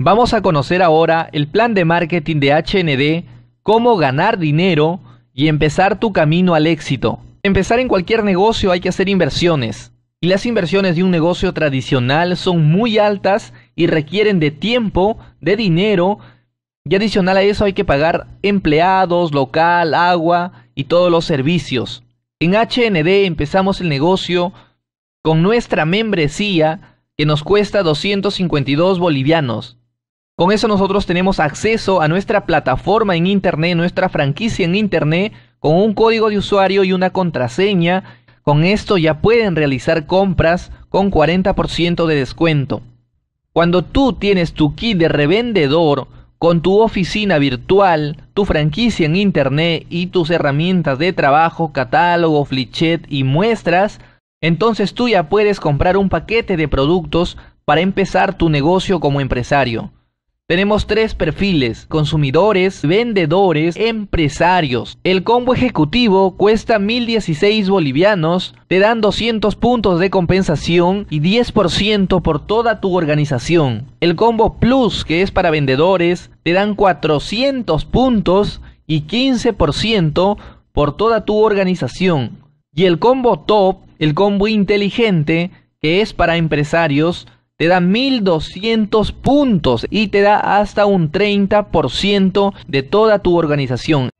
Vamos a conocer ahora el plan de marketing de HND, cómo ganar dinero y empezar tu camino al éxito. Empezar en cualquier negocio hay que hacer inversiones. Y las inversiones de un negocio tradicional son muy altas y requieren de tiempo, de dinero, y adicional a eso hay que pagar empleados, local, agua y todos los servicios. En HND empezamos el negocio con nuestra membresía que nos cuesta 252 bolivianos con eso nosotros tenemos acceso a nuestra plataforma en Internet, nuestra franquicia en Internet, con un código de usuario y una contraseña. Con esto ya pueden realizar compras con 40% de descuento. Cuando tú tienes tu kit de revendedor, con tu oficina virtual, tu franquicia en internet y tus herramientas de trabajo, catálogo, flichet y muestras, entonces tú ya puedes comprar un paquete de productos para empezar tu negocio como empresario. Tenemos tres perfiles, consumidores, vendedores, empresarios. El combo ejecutivo cuesta 1016 bolivianos, te dan 200 puntos de compensación y 10% por toda tu organización. El combo plus, que es para vendedores, te dan 400 puntos y 15% por toda tu organización. Y el combo top, el combo inteligente, que es para empresarios, te da 1200 puntos y te da hasta un 30% de toda tu organización.